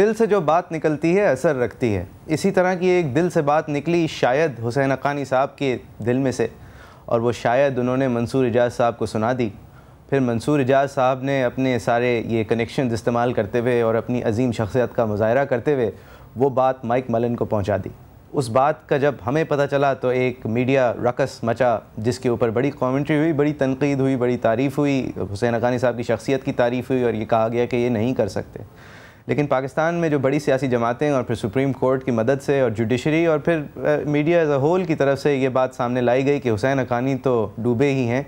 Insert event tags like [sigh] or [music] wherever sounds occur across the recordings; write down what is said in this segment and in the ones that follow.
दिल से जो बात निकलती है असर रखती है इसी तरह की एक दिल से बात निकली शायद हुसैन अकानी साहब के दिल में से और वो शायद उन्होंने मंसूर एजाज साहब को सुना दी फिर मंसूर एजाज साहब ने अपने सारे ये कनेक्शन इस्तेमाल करते हुए और अपनी अजीम शख्सियत का मुजाहरा करते हुए वो बात माइक मलन को पहुँचा दी उस बात का जब हमें पता चला तो एक मीडिया रकस मचा जिसके ऊपर बड़ी कमेंट्री हुई बड़ी तनकीद हुई बड़ी तारीफ़ हुई हुसैन अकानी साहब की शख्सियत की तारीफ़ हुई और ये कहा गया कि ये नहीं कर सकते लेकिन पाकिस्तान में जो बड़ी सियासी जमातें और फिर सुप्रीम कोर्ट की मदद से और जुडिशरी और फिर मीडिया एज अ होल की तरफ से ये बात सामने लाई गई कि हुसैन अकानी तो डूबे ही हैं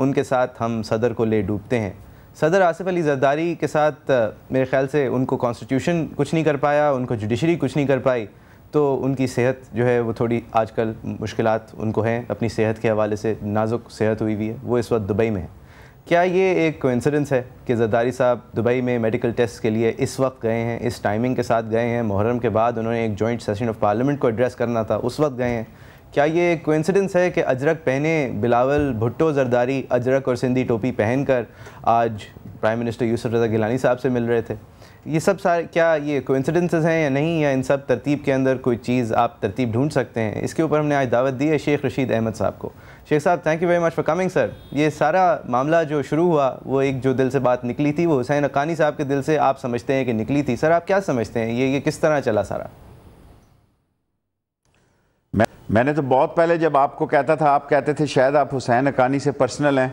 उनके साथ हम सदर को ले डूबते हैं सदर आसिफ अली जरदारी के साथ मेरे ख्याल से उनको कॉन्स्टिट्यूशन कुछ नहीं कर पाया उनको जुडिशरी कुछ नहीं कर पाई तो उनकी सेहत जो है वो थोड़ी आजकल मुश्किल उनको हैं अपनी सेहत के हवाले से नाजुक सेहत हुई हुई है वो इस वक्त दुबई में है क्या ये एक कोइंसिडेंस है कि जरदारी साहब दुबई में मेडिकल टेस्ट के लिए इस वक्त गए हैं इस टाइमिंग के साथ गए हैं मुहर्रम के बाद उन्होंने एक जॉइंट सेशन ऑफ पार्लियामेंट को एड्रेस करना था उस वक्त गए हैं क्या ये एक कोइंसिडेंस है कि अजरक पहने बिलावल भुट्टो जरदारी अजरक और सिंधी टोपी पहनकर आज प्राइम मिनिस्टर यूसुफ रजा गिलानी साहब से मिल रहे थे ये सब सारे क्या ये कोइंसिडेंसेस हैं या नहीं या इन सब तरतीब के अंदर कोई चीज़ आप तरतीब ढूंढ सकते हैं इसके ऊपर हमने आज दावत दी है शेख रशीद अहमद साहब को शेख साहब thank you very much for coming sir ये सारा मामला जो शुरू हुआ वो एक जो दिल से बात निकली थी वो हुसैन अकानी साहब के दिल से आप समझते हैं कि निकली थी सर आप क्या समझते हैं ये ये किस तरह चला सारा मैं मैंने तो बहुत पहले जब आपको कहता था आप कहते थे शायद आप हुसैन अकानी से पर्सनल हैं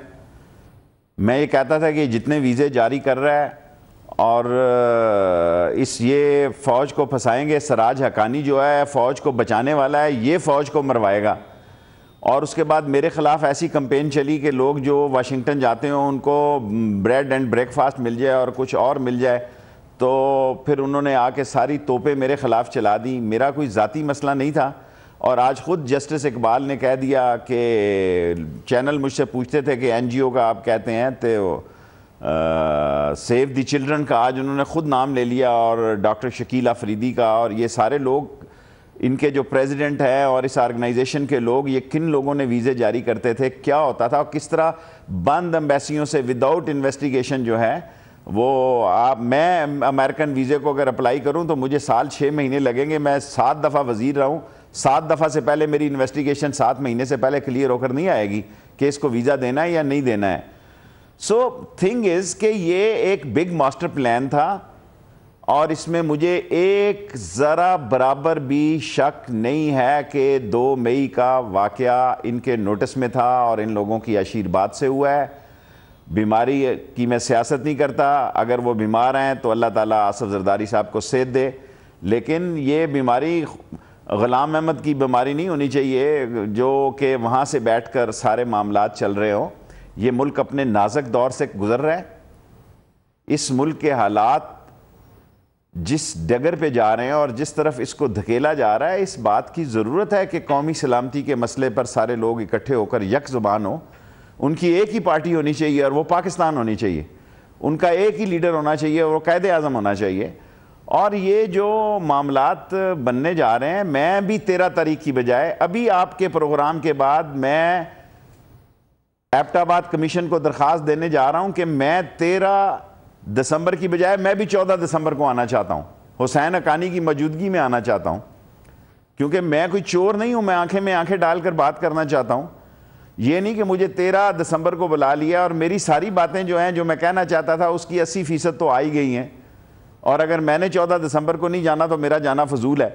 मैं ये कहता था कि जितने वीज़े जारी कर रहा है और इस ये फ़ौज को फंसाएंगे सराज हकानी जो है फ़ौज को बचाने वाला है ये फ़ौज को मरवाएगा और उसके बाद मेरे ख़िलाफ़ ऐसी कंपेन चली कि लोग जो वाशिंगटन जाते हों उनको ब्रेड एंड ब्रेकफास्ट मिल जाए और कुछ और मिल जाए तो फिर उन्होंने आके सारी तोपें मेरे ख़िलाफ़ चला दी मेरा कोई ज़ाती मसला नहीं था और आज ख़ुद जस्टिस इकबाल ने कह दिया कि चैनल मुझसे पूछते थे कि एनजीओ का आप कहते हैं तो सेव दी चिल्ड्रन का आज उन्होंने ख़ुद नाम ले लिया और डॉक्टर शकील आफरीदी का और ये सारे लोग इनके जो प्रेसिडेंट है और इस आर्गनाइजेशन के लोग ये किन लोगों ने वीज़े जारी करते थे क्या होता था और किस तरह बंद एम्बेसियों से विदाउट इन्वेस्टिगेशन जो है वो आप मैं अमेरिकन वीज़े को अगर अप्लाई करूं तो मुझे साल छः महीने लगेंगे मैं सात दफ़ा वजीर रहा हूँ सात दफ़ा से पहले मेरी इन्वेस्टिगेशन सात महीने से पहले क्लियर होकर नहीं आएगी कि इसको वीज़ा देना है या नहीं देना है सो थिंग इज कि ये एक बिग मास्टर प्लान था और इसमें मुझे एक ज़रा बराबर भी शक नहीं है कि दो मई का वाक़ इनके नोटिस में था और इन लोगों की आशीर्वाद से हुआ है बीमारी की मैं सियासत नहीं करता अगर वो बीमार हैं तो अल्लाह ताला आसफ़ जरदारी साहब को सेध दे लेकिन ये बीमारी ग़ुलाम अहमद की बीमारी नहीं होनी चाहिए जो कि वहाँ से कर सारे मामला चल रहे हों ये मुल्क अपने नाजक दौर से गुजर रहा है इस मुल्क के हालात जिस डगर पे जा रहे हैं और जिस तरफ इसको धकेला जा रहा है इस बात की ज़रूरत है कि कौमी सलामती के मसले पर सारे लोग इकट्ठे होकर यक ज़ुबान हो उनकी एक ही पार्टी होनी चाहिए और वो पाकिस्तान होनी चाहिए उनका एक ही लीडर होना चाहिए और वो कैद अज़म होना चाहिए और ये जो मामलात बनने जा रहे हैं मैं भी तेरह तारीख की बजाय अभी आपके प्रोग्राम के बाद मैं एबटाबाद कमीशन को दरख्वास्त देने जा रहा हूँ कि मैं तेरह दिसंबर की बजाय मैं भी चौदह दिसंबर को आना चाहता हूँ हुसैन अकानी की मौजूदगी में आना चाहता हूँ क्योंकि मैं कोई चोर नहीं हूँ मैं आंखें में आंखें डालकर बात करना चाहता हूँ ये नहीं कि मुझे तेरह दिसंबर को बुला लिया और मेरी सारी बातें जो हैं जो मैं कहना चाहता था उसकी अस्सी फ़ीसद तो आई गई हैं और अगर मैंने चौदह दिसंबर को नहीं जाना तो मेरा जाना फजूल है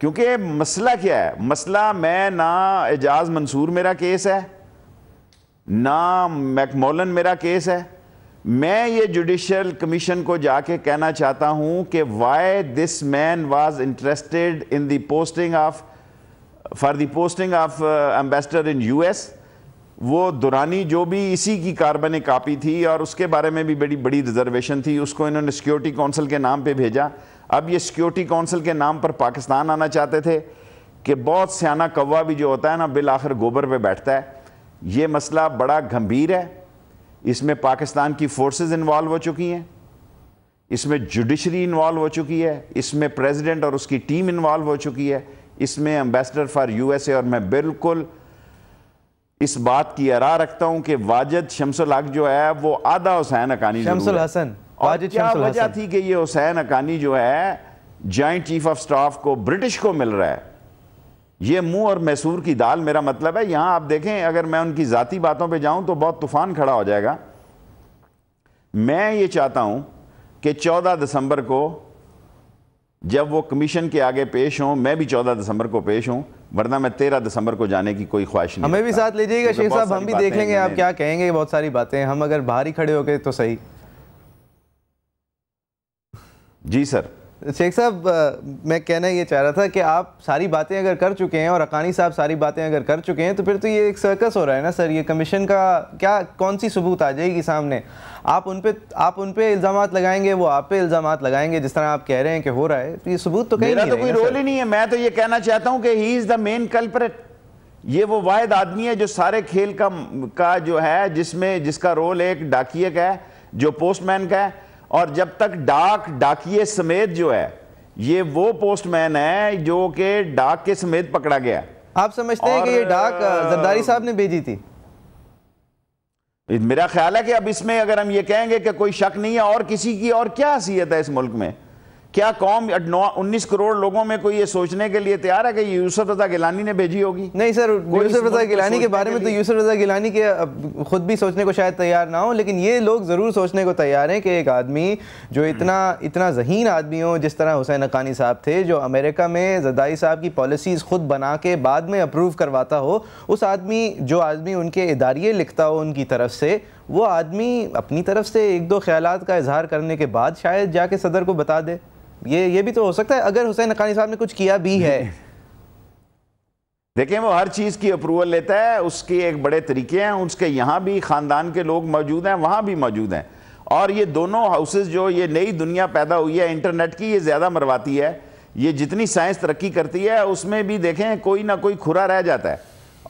क्योंकि मसला क्या है मसला मैं ना एजाज मंसूर मेरा केस है ना मैकमोलन मेरा केस है मैं ये जुडिशल कमीशन को जाके कहना चाहता हूं कि why this man was interested in the posting of for the posting of ambassador in US वो दुरानी जो भी इसी की कार्बन कापी थी और उसके बारे में भी बड़ी बड़ी रिजर्वेशन थी उसको इन्होंने सिक्योरिटी काउंसिल के नाम पे भेजा अब ये सिक्योरिटी काउंसिल के नाम पर पाकिस्तान आना चाहते थे कि बहुत सयाना कौवा भी जो होता है ना बिल आखिर गोबर पर बैठता है ये मसला बड़ा गंभीर है इसमें पाकिस्तान की फोर्सेस इन्वॉल्व हो चुकी हैं इसमें जुडिशरी इन्वॉल्व हो चुकी है इसमें प्रेसिडेंट और उसकी टीम इन्वॉल्व हो चुकी है इसमें एम्बेसडर फॉर यूएसए और मैं बिल्कुल इस बात की अरा रखता हूं कि वाजिद शमसुल हक जो है वो आधा हुसैन अकानी शमसुल हसन और क्या वजह थी कि ये हुसैन अकानी जो है जॉइंट चीफ ऑफ स्टाफ को ब्रिटिश को मिल रहा है ये मुंह और मैसूर की दाल मेरा मतलब है यहां आप देखें अगर मैं उनकी जाति बातों पे जाऊं तो बहुत तूफ़ान खड़ा हो जाएगा मैं ये चाहता हूं कि 14 दिसंबर को जब वो कमीशन के आगे पेश हों मैं भी 14 दिसंबर को पेश हूं वरना मैं 13 दिसंबर को जाने की कोई ख्वाहिश नहीं हमें भी साथ लीजिएगा शेख साहब हम भी देख लेंगे आप क्या कहेंगे बहुत सारी बातें हम अगर बाहर ही खड़े हो गए तो सही जी सर शेख साहब मैं कहना ये चाह रहा था कि आप सारी बातें अगर कर चुके हैं और अकानी साहब सारी बातें अगर कर चुके हैं तो फिर तो ये एक सर्कस हो रहा है ना सर ये कमीशन का क्या कौन सी सबूत आ जाएगी सामने आप उन पे आप उन पे इल्ज़ाम लगाएंगे वो आप पे इल्ज़ाम लगाएंगे जिस तरह आप कह रहे हैं कि हो रहा है तो ये सबूत तो कहीं मेरा तो कोई रोल ही नहीं है मैं तो ये कहना चाहता हूँ कि he is the main culprit ये वो वाद आदमी है जो सारे खेल का का जो है जिसमें जिसका रोल एक डाकिया का है जो पोस्टमैन का है और जब तक डाक डाकिए समेत जो है ये वो पोस्टमैन है जो कि डाक के समेत पकड़ा गया आप समझते हैं कि ये डाक जरदारी साहब ने भेजी थी मेरा ख्याल है कि अब इसमें अगर हम ये कहेंगे कि कोई शक नहीं है और किसी की और क्या हसीियत है इस मुल्क में क्या कौम नौ उन्नीस करोड़ लोगों में कोई ये सोचने के लिए तैयार है कि यूसुफ रजा गिलानी ने भेजी होगी नहीं सर तो यूसुफ रजा गिलानी के बारे में तो यूसुफ रजा गिलानी के खुद भी सोचने को शायद तैयार ना हो लेकिन ये लोग ज़रूर सोचने को तैयार हैं कि एक आदमी जो इतना इतना जहीन आदमी हो जिस तरह हुसैन अकानी साहब थे जो अमेरिका में जदाई साहब की पॉलिसीज़ खुद बना के बाद में अप्रूव करवाता हो उस आदमी जो आदमी उनके इदारे लिखता हो उनकी तरफ से वो आदमी अपनी तरफ से एक दो ख्याल का इजहार करने के बाद शायद जाके सदर को बता दे ये ये भी तो हो सकता है अगर हुसैन नकानी साहब ने कुछ किया भी है [laughs] देखिए वो हर चीज़ की अप्रूवल लेता है उसके एक बड़े तरीके हैं उसके यहाँ भी ख़ानदान के लोग मौजूद हैं वहाँ भी मौजूद हैं और ये दोनों हाउसेज जो ये नई दुनिया पैदा हुई है इंटरनेट की ये ज़्यादा मरवाती है ये जितनी साइंस तरक्की करती है उसमें भी देखें कोई ना कोई खुरा रह जाता है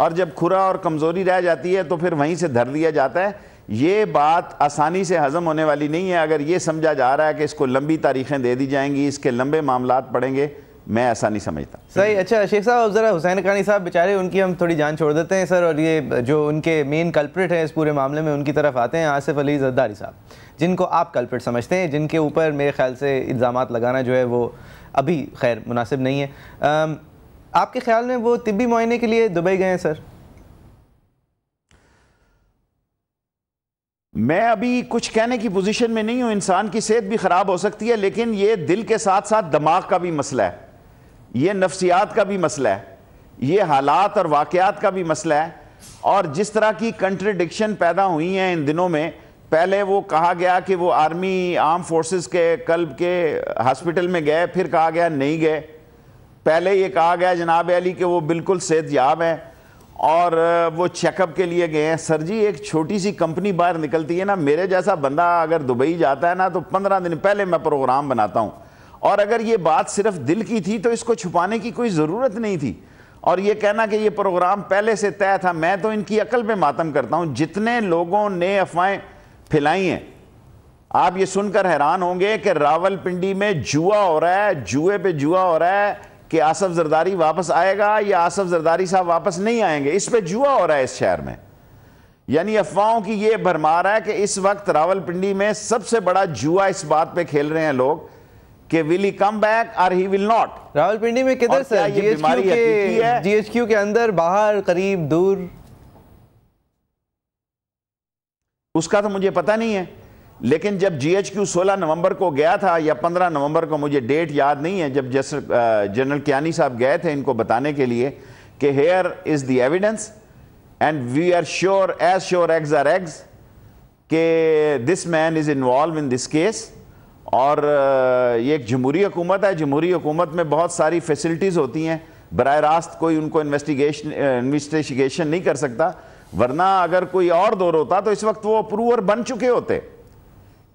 और जब खुरा और कमज़ोरी रह जाती है तो फिर वहीं से धर दिया जाता है ये बात आसानी से हज़म होने वाली नहीं है अगर ये समझा जा रहा है कि इसको लंबी तारीखें दे दी जाएंगी इसके लंबे मामला पड़ेंगे मैं ऐसा नहीं समझता सही अच्छा शेख साहब ज़रा हुसैन खानी साहब बेचारे उनकी हम थोड़ी जान छोड़ देते हैं सर और ये जो उनके मेन कल्प्रिट हैं इस पूरे मामले में उनकी तरफ आते हैं आसिफ अली जद्दारी साहब जिनको आप कल्प्रिट समझते हैं जिनके ऊपर मेरे ख्याल से इल्ज़ाम लगाना जो है वो अभी खैर मुनासिब नहीं है आपके ख्याल में वो तिबी मुआने के लिए दुबई गए हैं सर मैं अभी कुछ कहने की पोजीशन में नहीं हूं इंसान की सेहत भी ख़राब हो सकती है लेकिन ये दिल के साथ साथ दिमाग का भी मसला है ये नफ्सियात का भी मसला है ये हालात और वाकयात का भी मसला है और जिस तरह की कंट्रडिक्शन पैदा हुई हैं इन दिनों में पहले वो कहा गया कि वो आर्मी आर्म फोर्सेस के कल्ब के हॉस्पिटल में गए फिर कहा गया नहीं गए पहले ये कहा गया जनाब अली कि वो बिल्कुल याब हैं और वो चेकअप के लिए गए हैं सर जी एक छोटी सी कंपनी बाहर निकलती है ना मेरे जैसा बंदा अगर दुबई जाता है ना तो पंद्रह दिन पहले मैं प्रोग्राम बनाता हूँ और अगर ये बात सिर्फ दिल की थी तो इसको छुपाने की कोई ज़रूरत नहीं थी और ये कहना कि ये प्रोग्राम पहले से तय था मैं तो इनकी अकल पे मातम करता हूँ जितने लोगों ने अफवाहें फैलाई हैं आप ये सुनकर हैरान होंगे कि रावलपिंडी में जुआ हो रहा है जुए पे जुआ हो रहा है कि आसफ जरदारी वापस आएगा या आसफ जरदारी साहब वापस नहीं आएंगे इस पर जुआ हो रहा है इस शहर में यानी अफवाहों की यह भरमार है कि इस वक्त रावलपिंडी में सबसे बड़ा जुआ इस बात पे खेल रहे हैं लोग कि विल ही कम बैक और ही विल नॉट रावलपिंडी में किधर सर जीएचक्यू के जीएचक्यू के अंदर बाहर करीब दूर उसका तो मुझे पता नहीं है लेकिन जब जी एच क्यू सोलह नवंबर को गया था या पंद्रह नवंबर को मुझे डेट याद नहीं है जब जस जनरल कियानी साहब गए थे इनको बताने के लिए कि here is the evidence and we are sure as sure eggs are eggs के this man is involve in this case और ये एक जमहूरी हुकूमत है जमहूरी हुकूमत में बहुत सारी फैसिलिटीज़ होती हैं बर रास्त कोई उनको इन्वेस्टिगेशन इन्वेस्टिगेशन नहीं कर सकता वरना अगर कोई और दौर होता तो इस वक्त वो अप्रूवर बन चुके होते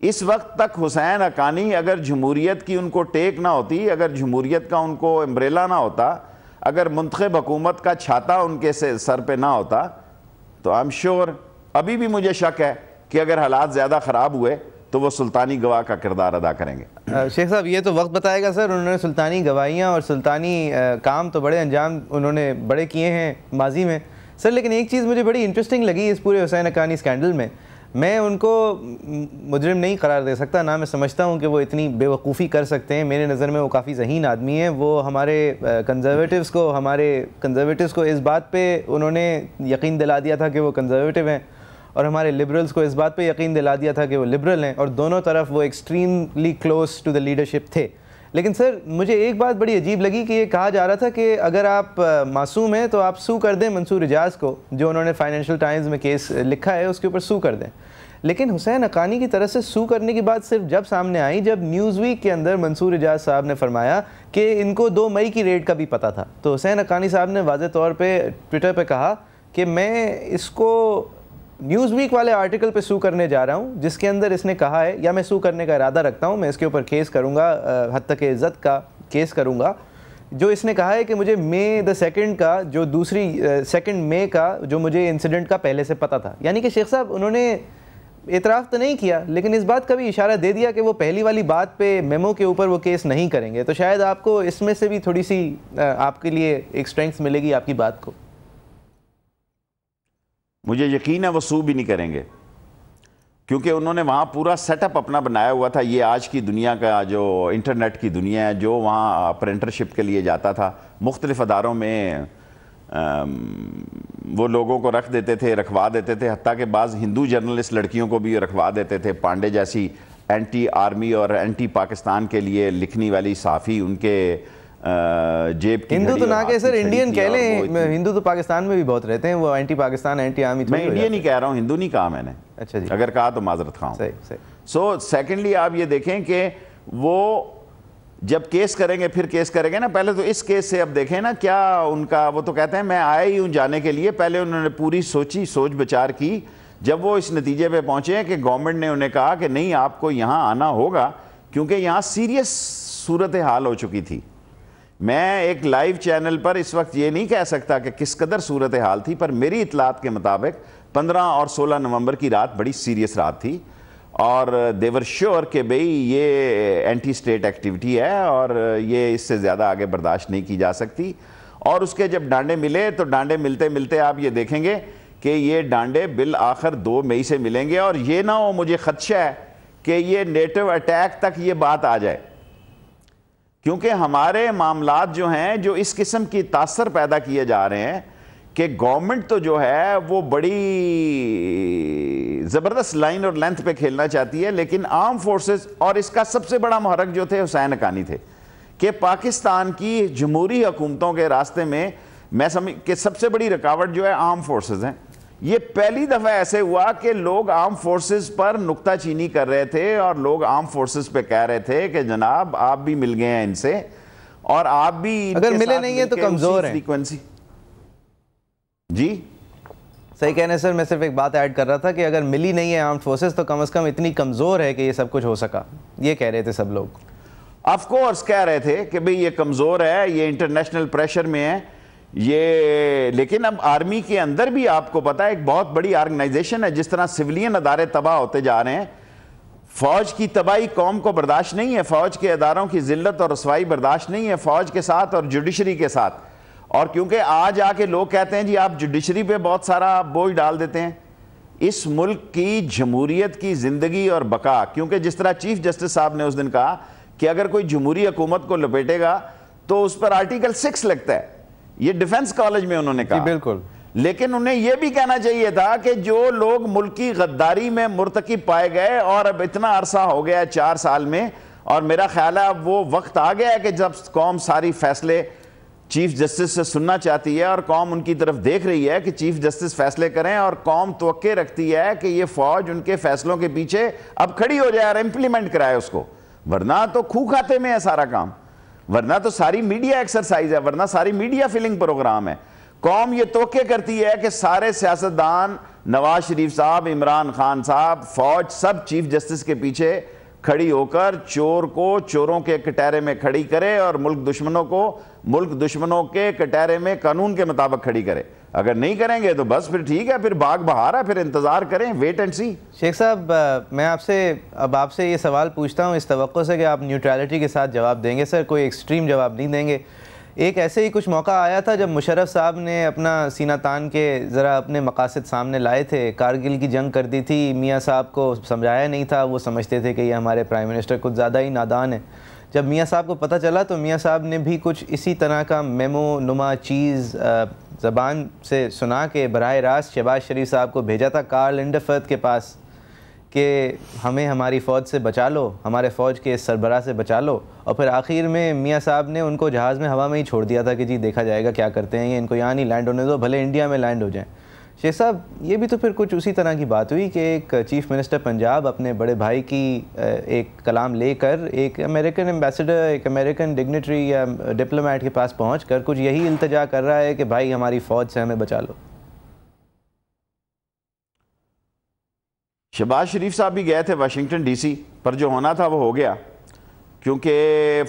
इस वक्त तक हुसैन अकानी अगर जमहूरीत की उनको टेक ना होती अगर जमहूरीत का उनको एम्ब्रेला ना होता अगर मंतखब हुकूमत का छाता उनके से सर पे ना होता तो आई एम श्योर अभी भी मुझे शक है कि अगर हालात ज़्यादा ख़राब हुए तो वो सुल्तानी गवाह का किरदार अदा करेंगे शेख साहब ये तो वक्त बताएगा सर उन्होंने सुल्तानी गवाहियाँ और सुल्तानी काम तो बड़े अंजाम उन्होंने बड़े किए हैं माजी में सर लेकिन एक चीज़ मुझे बड़ी इंटरेस्टिंग लगी इस पूरे हुसैन अकानी स्कैंडल में मैं उनको मुजरम नहीं करार दे सकता ना मैं समझता हूँ कि वो इतनी बेवकूफ़ी कर सकते हैं मेरे नज़र में वो काफ़ी जहीन आदमी हैं वो हमारे कंजर्वेटिव्स को हमारे कंजर्वेटिव्स को इस बात पे उन्होंने यकीन दिला दिया था कि वो कंजर्वेटिव हैं और हमारे लिबरल्स को इस बात पे यकीन दिला दिया था कि वो लिबरल हैं और दोनों तरफ वो extremely close to the leadership थे लेकिन सर मुझे एक बात बड़ी अजीब लगी कि ये कहा जा रहा था कि अगर आप मासूम हैं तो आप सू कर दें मंसूर एजाज को जो उन्होंने फाइनेंशियल टाइम्स में केस लिखा है उसके ऊपर सू कर दें लेकिन हुसैन अकानी की तरफ से सू करने की बात सिर्फ जब सामने आई जब न्यूज़ वीक के अंदर मंसूर एजाज साहब ने फरमाया कि इनको दो मई की रेट का भी पता था तो हुसैन अकानी साहब ने वाज तौर पर ट्विटर पर कहा कि मैं इसको न्यूज़ वीक वाले आर्टिकल पे सू करने जा रहा हूँ जिसके अंदर इसने कहा है या मैं सू करने का इरादा रखता हूँ मैं इसके ऊपर केस करूँगा हद तक इज़्ज़त का केस करूँगा जो इसने कहा है कि मुझे मे द सेकंड का जो दूसरी सेकंड मे का जो मुझे इंसिडेंट का पहले से पता था यानी कि शेख साहब उन्होंने एतराफ़ तो नहीं किया लेकिन इस बात का भी इशारा दे दिया कि वो पहली वाली बात पे मेमो के ऊपर वो केस नहीं करेंगे तो शायद आपको इसमें से भी थोड़ी सी आपके लिए एक स्ट्रेंथ मिलेगी आपकी बात को मुझे यकीन है वो सू भी नहीं करेंगे क्योंकि उन्होंने वहाँ पूरा सेटअप अपना बनाया हुआ था ये आज की दुनिया का जो इंटरनेट की दुनिया है जो वहाँ अप्रेंटरशिप के लिए जाता था मुख्तलिफ अदारों में वो लोगों को रख देते थे रखवा देते थे हती के बाद हिंदू जर्नलिस्ट लड़कियों को भी रखवा देते थे पांडे जैसी एंटी आर्मी और एंटी पाकिस्तान के लिए लिखने वाली साफ़ी उनके जेब हिंदू तो ना कह सर इंडियन कह लें हिंदू तो पाकिस्तान में भी बहुत रहते हैं वो एंटी पाकिस्तान एंटी आर्मी मैं इंडियन ही कह रहा हूँ हिंदू नहीं कहा मैंने अच्छा जी अगर कहा तो माजरत खाऊँ सो सेकेंडली आप ये देखें कि वो जब केस करेंगे फिर केस करेंगे ना पहले तो इस केस से अब देखें ना क्या उनका वो तो कहते हैं मैं आया ही हूँ जाने के लिए पहले उन्होंने पूरी सोची सोच विचार की जब वो इस नतीजे पे हैं कि गवर्नमेंट ने उन्हें कहा कि नहीं आपको यहाँ आना होगा क्योंकि यहाँ सीरियस सूरत हाल हो चुकी थी मैं एक लाइव चैनल पर इस वक्त ये नहीं कह सकता कि किस कदर सूरत हाल थी पर मेरी इतलात के मुताबिक 15 और 16 नवंबर की रात बड़ी सीरियस रात थी और देवर श्योर कि भाई ये एंटी स्टेट एक्टिविटी है और ये इससे ज़्यादा आगे बर्दाश्त नहीं की जा सकती और उसके जब डांडे मिले तो डांडे मिलते मिलते आप ये देखेंगे कि ये डांडे बिल आखिर दो मई से मिलेंगे और ये ना हो मुझे खदशा है कि ये नेटिव अटैक तक ये बात आ जाए क्योंकि हमारे मामला जो हैं जो इस किस्म की तासर पैदा किए जा रहे हैं कि गवर्नमेंट तो जो है वो बड़ी ज़बरदस्त लाइन और लेंथ पे खेलना चाहती है लेकिन आर्म फोर्सेस और इसका सबसे बड़ा महरक जो थे हुसैन अकानी थे कि पाकिस्तान की जमहूरी हुकूमतों के रास्ते में मैं समझ कि सबसे बड़ी रुकावट जो है आर्म फोर्सेस हैं ये पहली दफ़ा ऐसे हुआ कि लोग आर्म फोर्सेस पर नुकताचीनी कर रहे थे और लोग आर्म फोर्सेस पे कह रहे थे कि जनाब आप भी मिल गए हैं इनसे और आप भी अगर मिले नहीं है तो कमज़ोर है फ्रीक्वेंसी जी सही कहने सर मैं सिर्फ एक बात ऐड कर रहा था कि अगर मिली नहीं है आर्म फोर्सेस तो कम से कम इतनी कमज़ोर है कि ये सब कुछ हो सका ये कह रहे थे सब लोग ऑफकोर्स कह रहे थे कि भाई ये कमज़ोर है ये इंटरनेशनल प्रेशर में है ये लेकिन अब आर्मी के अंदर भी आपको पता है एक बहुत बड़ी ऑर्गेनाइजेशन है जिस तरह सिविलियन अदारे तबाह होते जा रहे हैं फौज की तबाही कौम को बर्दाश्त नहीं है फौज के अदारों की जिल्लत और रसवाई बर्दाश्त नहीं है फौज के साथ और जुडिशरी के साथ और क्योंकि आज आके लोग कहते हैं जी आप जुडिशरी पे बहुत सारा बोझ डाल देते हैं इस मुल्क की जमहूरीत की ज़िंदगी और बका क्योंकि जिस तरह चीफ जस्टिस साहब ने उस दिन कहा कि अगर कोई जमहूरी हुकूमत को लपेटेगा तो उस पर आर्टिकल सिक्स लगता है ये डिफेंस कॉलेज में उन्होंने कहा बिल्कुल लेकिन उन्हें यह भी कहना चाहिए था कि जो लोग मुल्क गद्दारी में मुर्तकी पाए गए और अब इतना अरसा हो गया चार साल में और मेरा ख्याल है अब वो वक्त आ गया है कि जब कौम सारी फैसले चीफ जस्टिस से सुनना चाहती है और कौम उनकी तरफ देख रही है कि चीफ जस्टिस फैसले करें और कौम तो रखती है कि ये फौज उनके फैसलों के पीछे अब खड़ी हो जाए और इम्प्लीमेंट कराए उसको वरना तो खू खाते में है सारा काम वरना तो सारी मीडिया एक्सरसाइज है वरना सारी मीडिया फिलिंग प्रोग्राम है कौम ये तो करती है कि सारे सियासतदान नवाज शरीफ साहब इमरान खान साहब फौज सब चीफ जस्टिस के पीछे खड़ी होकर चोर को चोरों के कटहरे में खड़ी करे और मुल्क दुश्मनों को मुल्क दुश्मनों के कटहरे में कानून के मुताबिक खड़ी करे अगर नहीं करेंगे तो बस फिर ठीक है फिर बाग बहार है फिर इंतज़ार करें वेट एंड सी शेख साहब मैं आपसे अब आपसे ये सवाल पूछता हूँ इस तो से कि आप न्यूट्रलिटी के साथ जवाब देंगे सर कोई एक्सट्रीम जवाब नहीं देंगे एक ऐसे ही कुछ मौका आया था जब मुशरफ साहब ने अपना सीना तान के ज़रा अपने मकासद सामने लाए थे कारगिल की जंग कर दी थी मियाँ साहब को समझाया नहीं था वो समझते थे कि ये हमारे प्राइम मिनिस्टर कुछ ज़्यादा ही नादान है जब मियाँ साहब को पता चला तो मियाँ साहब ने भी कुछ इसी तरह का मेमो नुमा चीज़ ज़बान से सुना के बर रास्त शहबाज शरीफ साहब को भेजा था कार्ल इंडफर्थ के पास कि हमें हमारी फ़ौज से बचा लो हमारे फ़ौज के सरबराह से बचा लो और फिर आखिर में मियाँ साहब ने उनको जहाज़ में हवा में ही छोड़ दिया था कि जी देखा जाएगा क्या करते हैं ये इनको यहाँ नहीं लैंड होने दो भले इंडिया में लैंड हो जाएँ शेख साहब ये भी तो फिर कुछ उसी तरह की बात हुई कि एक चीफ मिनिस्टर पंजाब अपने बड़े भाई की एक कलाम लेकर एक अमेरिकन एम्बेसडर एक अमेरिकन डिग्नेटरी या डिप्लोमेट के पास पहुँच कर कुछ यही इल्तजा कर रहा है कि भाई हमारी फ़ौज से हमें बचा लो शहबाज शरीफ साहब भी गए थे वाशिंगटन डीसी पर जो होना था वो हो गया क्योंकि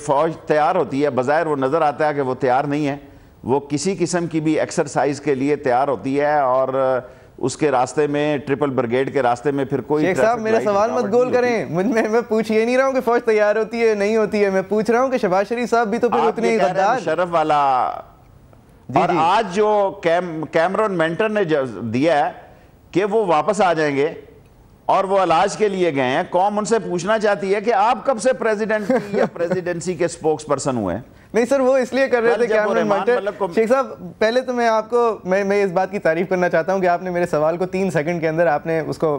फ़ौज तैयार होती है बज़ाहिर वो नज़र आता है कि वो तैयार नहीं है वो किसी किस्म की भी एक्सरसाइज के लिए तैयार होती है और उसके रास्ते में ट्रिपल ब्रिगेड के रास्ते में फिर कोई साहब मेरा सवाल मत गोल करें मैं मैं पूछ ये नहीं रहा हूँ कि फौज तैयार होती है नहीं होती है मैं पूछ रहा हूँ कि शबाज शरीफ साहब भी तो फिर उतने शरफ वाला जी और जी। आज जो कैम कैमरन मेंटर ने दिया है कि वो वापस आ जाएंगे और वो इलाज के लिए गए हैं कौम उनसे पूछना चाहती है कि आप कब से प्रेसिडेंट या [laughs] प्रेसिडेंसी के स्पोक्स पर्सन हुए हैं नहीं सर वो इसलिए कर रहे थे कैमरन मटर मतलब शेख साहब पहले तो मैं आपको मैं मैं इस बात की तारीफ करना चाहता हूँ कि आपने मेरे सवाल को तीन सेकंड के अंदर आपने उसको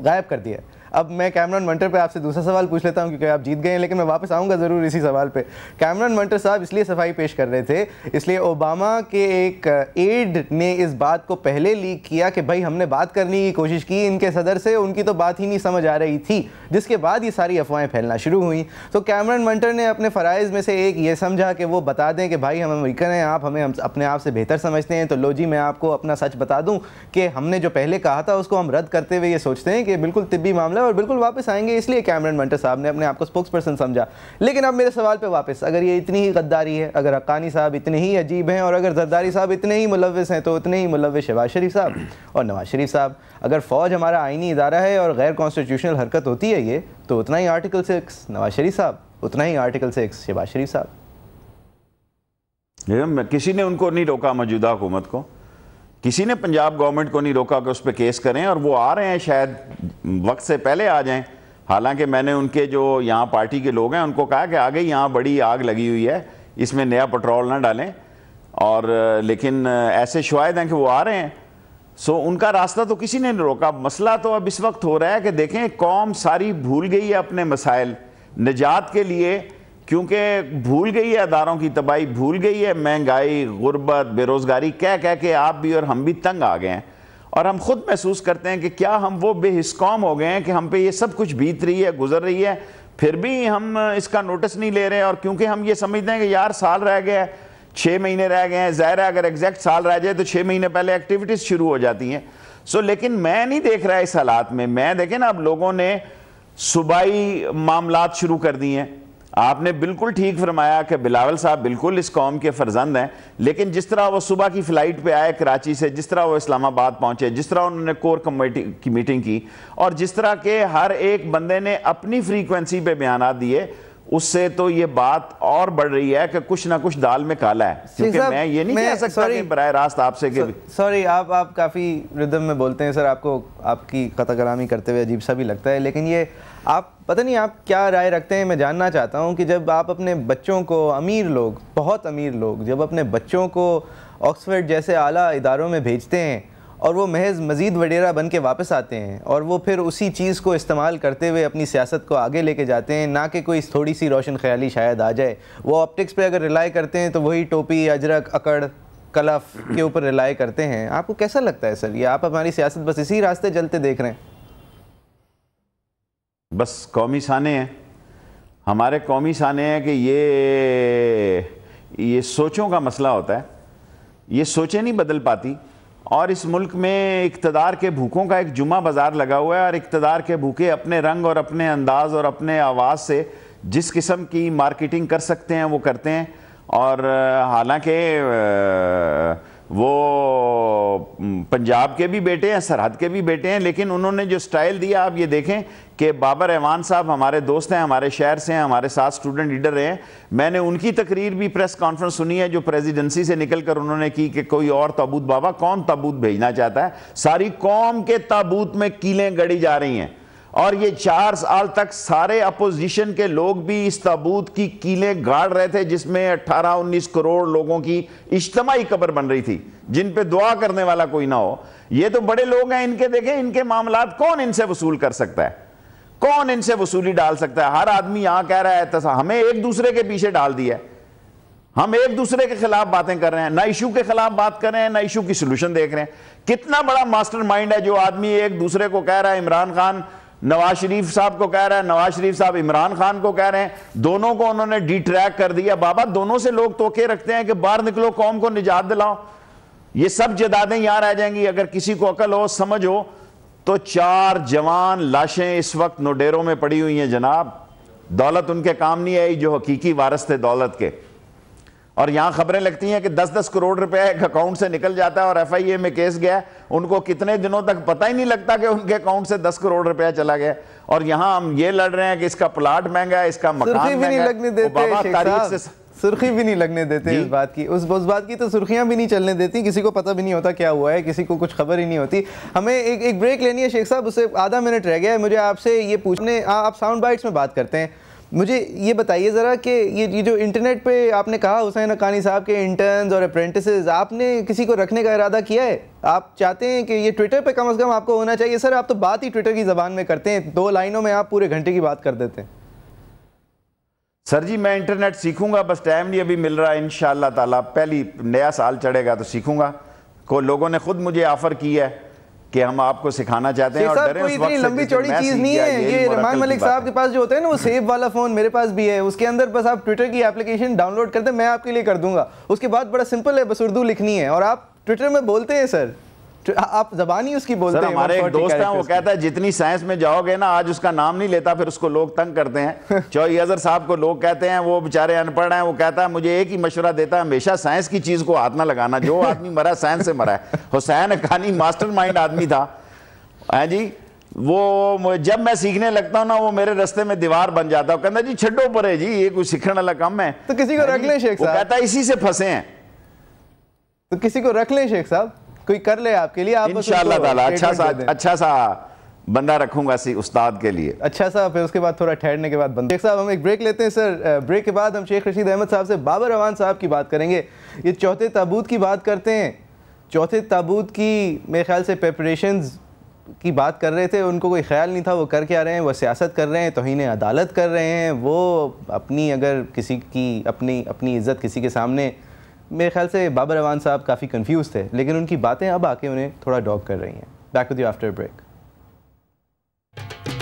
गायब कर दिया अब मैं कैमरन मंटर पे आपसे दूसरा सवाल पूछ लेता हूँ क्योंकि आप जीत गए हैं लेकिन मैं वापस आऊँगा ज़रूर इसी सवाल पे कैमरन मंटर साहब इसलिए सफाई पेश कर रहे थे इसलिए ओबामा के एक एड ने इस बात को पहले लीक किया कि भाई हमने बात करने की कोशिश की इनके सदर से उनकी तो बात ही नहीं समझ आ रही थी जिसके बाद ये सारी अफवाहें फैलना शुरू हुई तो कैमरन मंटर ने अपने फ़रज़ में से एक ये समझा कि वो बता दें कि भाई हम अमरीकन हैं आप हमें अपने आप से बेहतर समझते हैं तो लो जी मैं आपको अपना सच बता दूँ कि हमने जो पहले कहा था उसको हम रद्द करते हुए ये सोचते हैं कि बिल्कुल तिब्बी मामला है और बिल्कुल वापस आएंगे इसलिए कैमरन मंटर साहब ने अपने आप को स्पोक्स पर्सन समझा लेकिन अब मेरे सवाल पे वापस अगर ये इतनी ही गद्दारी है अगर अकानी साहब इतने ही अजीब हैं और अगर जरदारी साहब इतने ही मुलविस हैं तो उतने ही मुलविस शहबाज शरीफ साहब और नवाज शरीफ साहब अगर फ़ौज हमारा आइनी इदारा है और गैर कॉन्स्टिट्यूशनल हरकत होती है ये तो उतना ही आर्टिकल सिक्स नवाज शरीफ साहब उतना ही आर्टिकल सिक्स शहबाज शरीफ साहब किसी ने उनको नहीं रोका मौजूदा हुकूमत को किसी ने पंजाब गवर्नमेंट को नहीं रोका कि उस पर केस करें और वो आ रहे हैं शायद वक्त से पहले आ जाएं हालांकि मैंने उनके जो यहाँ पार्टी के लोग हैं उनको कहा कि आगे यहाँ बड़ी आग लगी हुई है इसमें नया पेट्रोल ना डालें और लेकिन ऐसे शवाद हैं कि वो आ रहे हैं सो उनका रास्ता तो किसी ने नहीं रोका मसला तो अब इस वक्त हो रहा है कि देखें कौम सारी भूल गई है अपने मसाइल निजात के लिए क्योंकि भूल गई है अदारों की तबाही भूल गई है महंगाई गुर्बत बेरोज़गारी कह कह के आप भी और हम भी तंग आ गए हैं और हम खुद महसूस करते हैं कि क्या हम वो बेहिसकॉम हो गए हैं कि हम पे ये सब कुछ बीत रही है गुजर रही है फिर भी हम इसका नोटिस नहीं ले रहे हैं और क्योंकि हम ये समझते हैं कि यार साल रह गया है छः महीने रह गए हैं ज़ाहिर है अगर एग्जैक्ट साल रह जाए तो छः महीने पहले एक्टिविटीज़ शुरू हो जाती हैं सो लेकिन मैं नहीं देख रहा इस हालात में मैं देखें ना अब लोगों ने सूबाई मामला शुरू कर दिए हैं आपने बिल्कुल ठीक फरमाया कि बिलावल साहब बिल्कुल इस कौम के फर्जंद हैं लेकिन जिस तरह वो सुबह की फ़्लाइट पे आए कराची से जिस तरह वो इस्लामाबाद पहुंचे जिस तरह उन्होंने कोर कमेटी की मीटिंग की और जिस तरह के हर एक बंदे ने अपनी फ्रीक्वेंसी पे बयान दिए उससे तो ये बात और बढ़ रही है कि कुछ ना कुछ दाल में काला है क्योंकि मैं ये नहीं कह सकता कि रास्त आपसे सॉरी आप आप काफ़ी रिदम में बोलते हैं सर आपको आपकी कतकरामी करते हुए अजीब सा भी लगता है लेकिन ये आप पता नहीं आप क्या राय रखते हैं मैं जानना चाहता हूँ कि जब आप अपने बच्चों को अमीर लोग बहुत अमीर लोग जब अपने बच्चों को ऑक्सफर्ड जैसे आला इदारों में भेजते हैं और वो महज मज़ीद वडेरा बन के वापस आते हैं और वो फिर उसी चीज़ को इस्तेमाल करते हुए अपनी सियासत को आगे लेके जाते हैं ना कि कोई थोड़ी सी रोशन ख्याली शायद आ जाए वो ऑप्टिक्स पे अगर रिलाई करते हैं तो वही टोपी अजरक अकड़ कलफ के ऊपर रिलाई करते हैं आपको कैसा लगता है सर ये आप हमारी सियासत बस इसी रास्ते चलते देख रहे हैं बस कौमी साने हैं हमारे कौमी साने हैं कि ये ये सोचों का मसला होता है ये सोचें नहीं बदल पाती और इस मुल्क में इकतदार के भूखों का एक जुमा बाज़ार लगा हुआ है और इकतदार के भूखे अपने रंग और अपने अंदाज और अपने आवाज़ से जिस किस्म की मार्केटिंग कर सकते हैं वो करते हैं और हालांकि वो पंजाब के भी बेटे हैं सरहद के भी बेटे हैं लेकिन उन्होंने जो स्टाइल दिया आप ये देखें कि बाबर रहमान साहब हमारे दोस्त हैं हमारे शहर से हैं हमारे साथ स्टूडेंट लीडर रहे हैं मैंने उनकी तकरीर भी प्रेस कॉन्फ्रेंस सुनी है जो प्रेसिडेंसी से निकल कर उन्होंने की कि कोई और ताबूत बाबा कौन ताबूत भेजना चाहता है सारी कौम के ताबूत में कीलें गढ़ी जा रही हैं और ये चार साल तक सारे अपोजिशन के लोग भी इस तबूत की कीलें गाड़ रहे थे जिसमें 18-19 करोड़ लोगों की इज्तमाही कबर बन रही थी जिन पे दुआ करने वाला कोई ना हो ये तो बड़े लोग हैं इनके देखें इनके मामला कौन इनसे वसूल कर सकता है कौन इनसे वसूली डाल सकता है हर आदमी यहां कह रहा है तसा हमें एक दूसरे के पीछे डाल दिया है हम एक दूसरे के खिलाफ बातें कर रहे हैं ना इशू के खिलाफ बात कर रहे हैं ना इशू की सोल्यूशन देख रहे हैं कितना बड़ा मास्टरमाइंड है जो आदमी एक दूसरे को कह रहा है इमरान खान नवाज शरीफ साहब को कह रहा है नवाज शरीफ साहब इमरान खान को कह रहे हैं दोनों को उन्होंने डिट्रैक कर दिया बाबा दोनों से लोग तोके रखते हैं कि बाहर निकलो कौम को निजात दिलाओ ये सब जदादें यहां रह जाएंगी अगर किसी को अकल हो समझ हो तो चार जवान लाशें इस वक्त नोडेरों में पड़ी हुई हैं जनाब दौलत उनके काम नहीं आई जो हकीकी वारस थे दौलत के और यहाँ खबरें लगती हैं कि 10-10 करोड़ रुपया एक अकाउंट से निकल जाता है और एफआईए में केस गया उनको कितने दिनों तक पता ही नहीं लगता कि उनके अकाउंट से 10 करोड़ रुपया चला गया और यहाँ हम ये लड़ रहे हैं कि इसका प्लाट महंगा है इसका मकान भी नहीं लगने देते सुर्खी भी नहीं लगने देते इस बात की उस उस बात की तो सुर्खियां भी नहीं चलने देती किसी को पता भी नहीं होता क्या हुआ है किसी को कुछ खबर ही नहीं होती हमें एक एक ब्रेक लेनी है शेख साहब उससे आधा मिनट रह गया है मुझे आपसे ये पूछने आप साउंड बाइट्स में बात करते हैं मुझे ये बताइए ज़रा कि ये ये जो इंटरनेट पे आपने कहा हुसैन अकानी साहब के इंटर्न्स और अप्रेंटिसेस आपने किसी को रखने का इरादा किया है आप चाहते हैं कि ये ट्विटर पे कम से कम आपको होना चाहिए सर आप तो बात ही ट्विटर की ज़बान में करते हैं दो लाइनों में आप पूरे घंटे की बात कर देते हैं सर जी मैं इंटरनेट सीखूंगा बस टाइम नहीं अभी मिल रहा है इन शाह पहली नया साल चढ़ेगा तो सीखूंगा को लोगों ने खुद मुझे ऑफ़र किया है कि हम आपको सिखाना चाहते हैं और कोई इतनी लंबी चौड़ी चीज नहीं है ये रमान मलिक साहब के पास जो होता है ना वो सेव वाला फोन मेरे पास भी है उसके अंदर बस आप ट्विटर की एप्लीकेशन डाउनलोड करते हैं मैं आपके लिए कर दूंगा उसके बाद बड़ा सिंपल है बस उर्दू लिखनी है और आप ट्विटर में बोलते हैं सर तो आप जबानी उसकी बोलते हैं हमारे एक दोस्त हैं वो कहता है जितनी साइंस में जाओगे ना आज उसका नाम नहीं लेता फिर उसको लोग तंग करते हैं [laughs] चौई अजहर साहब को लोग कहते हैं वो बेचारे अनपढ़ हैं वो कहता है मुझे एक ही मशवरा देता है हमेशा साइंस की चीज़ को हाथ ना लगाना जो [laughs] आदमी मरा साइंस से मरा है हुसैन अकानी मास्टर आदमी था है जी वो जब मैं सीखने लगता हूँ ना वो मेरे रस्ते में दीवार बन जाता हूँ कहता जी छो परे जी ये कुछ सीखने वाला कम है तो किसी को रख ले शेख साहब कहता इसी से फंसे हैं तो किसी को रख ले शेख साहब कोई कर ले आपके लिए आप ताला अच्छा सा अच्छा सा बंदा रखूंगा सी उस्ताद के लिए अच्छा सा फिर उसके बाद थोड़ा ठहरने के बाद बंदा शेख साहब हम एक ब्रेक लेते हैं सर ब्रेक के बाद हम शेख रशीद अहमद साहब से बाबर अवान साहब की बात करेंगे ये चौथे ताबूत की बात करते हैं चौथे ताबूत की मेरे ख्याल से प्रेपरेशन की बात कर रहे थे उनको कोई ख्याल नहीं था वो करके आ रहे हैं वो सियासत कर रहे हैं तोहन अदालत कर रहे हैं वो अपनी अगर किसी की अपनी अपनी इज़्ज़त किसी के सामने मेरे ख्याल से बाबर अवान साहब काफ़ी कन्फ्यूज़ थे लेकिन उनकी बातें अब आके उन्हें थोड़ा डॉग कर रही हैं back with you after break